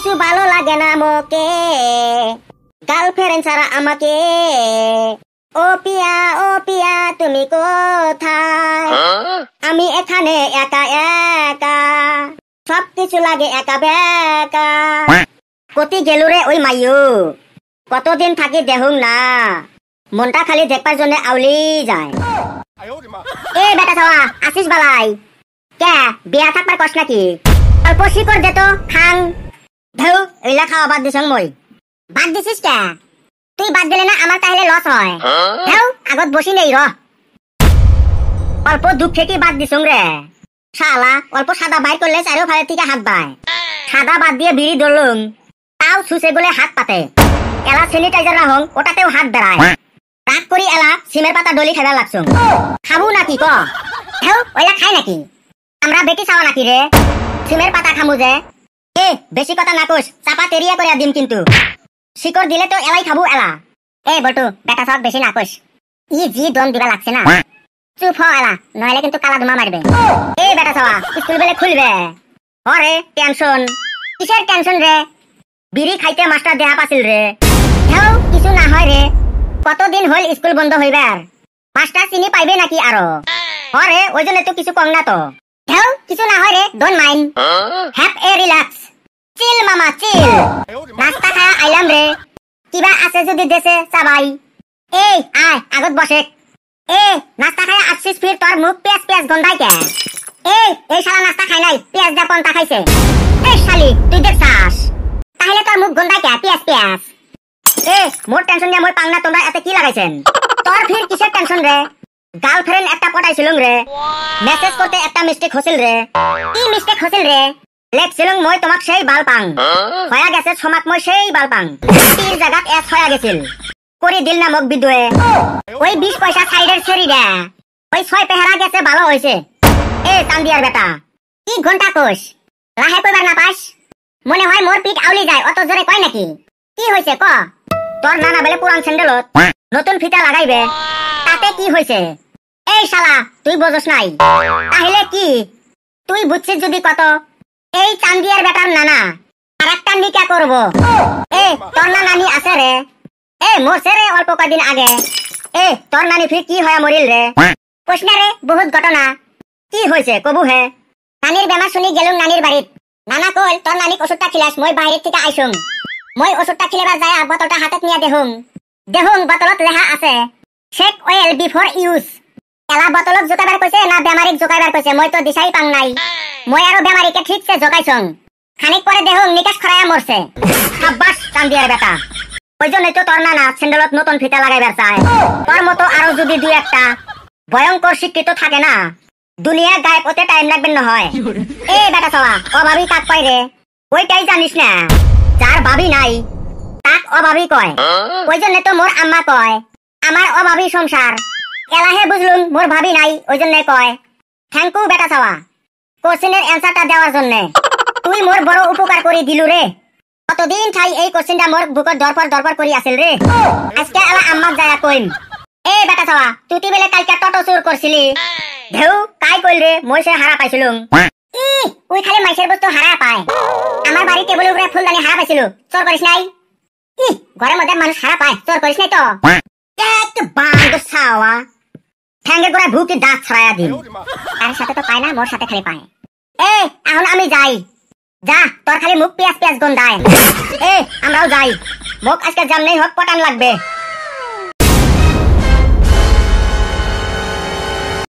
কিছু ভালো লাগে না মোকে গার্লফ্রেন্ড ছাড়া আমাকে ও পিয়া ও পিয়া তুমি কোথায় আমি এখানে একা একা সব কিছু লাগে একা বেকা কতি গেল রে ওই মাইয়ু কতদিন থাকি দেহুম না মনটা খালি দেখবার জন্য আউলি যায় এ বেটা থাওয়া আসিস বালাই কে বিয়া থাকবার কষ্ট নাকি অল্প শিকড় দে তো খাং ধারু রিলা খাওয়া বাদ দিছং মই বাদ দিছিস কে তুই বাদ দিলে না আমার তাহলে লস হয় ধারু আগত বসি নেই র অল্প দুঃখে কি বাদ দিছং রে শালা অল্প সাদা বাইর করলে চারিও ফালে থেকে হাত বায় সাদা বাদ দিয়ে বিড়ি ধরলুম তাও সুসে গলে হাত পাতে এলা স্যানিটাইজার রাখং ওটাতেও হাত দাঁড়ায় রাগ করি এলা সিমের পাতা ডলি খেলা লাগছুম খাবো নাকি ক হেউ ওইলা খাই নাকি আমরা বেটি চাওয়া নাকি রে সিমের পাতা খামু যে বেশি কথা না কোস চাপা তেরিয়া করে দিম কিন্তু শিকর দিলে তো এলাই খাবো এলা এ বটু বেটা সব বেশি না কোস ই জি দম দিবা লাগছে না চুপ হ এলা নহলে কিন্তু কালা ধুমা মারবে এ বেটা সবা স্কুল বেলে খুলবে অরে টেনশন কিসের টেনশন রে বিড়ি খাইতে মাস্টার দেহা পাছিল রে হেও কিছু না হয় রে কতদিন হল স্কুল বন্ধ হইবে আর মাস্টার চিনি পাইবে নাকি আরো অরে ওই জন্য তো কিছু কম না তো হেও কিছু না হয় রে don't mind have a relax chill মামা চিল নাস্তা খায়া আইলাম রে কিবা আছে যদি দেশে চাবাই এই আয় আগত বসে এ নাস্তা খায়া আসছিস ফির তোর মুখ পেঁয়াজ পেঁয়াজ গন্ধাই কে এই এই শালা নাস্তা খাই নাই পেঁয়াজ দা পন্তা খাইছে এই শালি তুই দেখ দেখছাস তাহলে তোর মুখ গন্ধাই কে পেঁয়াজ পেঁয়াজ এ মোর টেনশন নিয়ে মোর না তোমরা এতে কি লাগাইছেন তোর ফির কিসের টেনশন রে গার্লফ্রেন্ড একটা পটাইছিলুম রে মেসেজ করতে একটা মিস্টেক হছিল রে কি মিস্টেক হছিল রে লেখছিলং মই তোমাক সেই বাল পাং হয়া গেছে মই সেই বাল পাং তীর এস হয়া গেছিল করে দিল নামক বিদয়ে ওই বিশ পয়সা সাইডের ছেড়ি দে ওই ছয় পেহারা গেছে ভালো হয়েছে এ চান্দিয়ার বেটা কি ঘন্টা কোষ কইবার না পাস মনে হয় মোর পিঠ আউলি যায় অত জোরে কয় নাকি কি হয়েছে ক তোর নানা বেলে পুরান স্যান্ডেলত নতুন ফিতা লাগাইবে তাতে কি হয়েছে এই শালা তুই বোঝস নাই তাহলে কি তুই বুঝছিস যদি কত এই চান্দিয়ার বেটার নানা আর একটা নিকা করব এ তোর না নানি আছে রে এ মরছে রে অল্প কদিন আগে এ তোর নানি ফির কি হয় মরিল রে কোশ রে বহুত ঘটনা কি হয়েছে কবু হে নানির বেমার শুনি গেলুম নানির বাড়িত নানা কল তোর নানি ওষুধটা খিলাস মই বাহিরের থেকে আইসুম মই ওষুধটা খিলেবার যায় বোতলটা হাতে নিয়ে দেহুম দেহুম বোতলত লেখা আছে শেক অয়েল বিফোর ইউজ এলা বোতলক জোকাবার কইছে না বেমারিক জোকাবার কইছে মই তো দিশাই পাং নাই মই আৰু বেমাৰীকে ঠিকছে জগাইছং খানিক পরে দেহ নিকাশ খরায়া মরছে সাব্বাস চান্দিয়ার বেটা ওই জন্যই তো তোর নানা স্যান্ডেলত নতুন ফিতা লাগাইবার চায় তোর মতো আরো যদি দুই একটা ভয়ঙ্কর শিক্ষিত থাকে না দুনিয়া গায়ে পথে টাইম লাগবে না হয় এই বেটা সবা অভাবী কাক কয় রে ওইটাই জানিস না যার ভাবি নাই তাক অভাবী কয় ওই জন্য তো মোর আম্মা কয় আমার অভাবী সংসার এলাহে বুঝলুম মোর ভাবি নাই ওই জন্য কয় থ্যাংক ইউ বেটা সবা কোশ্চেনের অ্যান্সারটা দেওয়ার জন্য তুই মোর বড় উপকার করে দিলু রে কতদিন ঠাই এই কোশ্চেনটা মোর বুকত দরপর দরপর করি আছিল রে আজকে আলা আম্মাক যায়া কইম এই বেটা চাওয়া তুই বেলে কালকে টটো চুর করছিলি ধেউ কাই কইল রে মই সে হারা পাইছিলুম ই ওই খালি মাইসের বস্তু হারা পায় আমার বাড়ি টেবিলের উপরে ফুলদানি হারা পাইছিল চোর করিস নাই ই ঘরের মধ্যে মানুষ হারা পায় চোর করিস নাই তো এক বাঙ্গ চাওয়া ঠ্যাঙ্গের গোড়ায় ভুকি দাঁত ছড়াইয়া দিন তার সাথে তো পায় না মোর সাথে খালি পায় এ এখন আমি যাই যা তোর খালি মুখ পেঁয়াজ পেঁয়াজ গন্ধায় এ আমরাও যাই মোক আজকে নেই হোক পটান লাগবে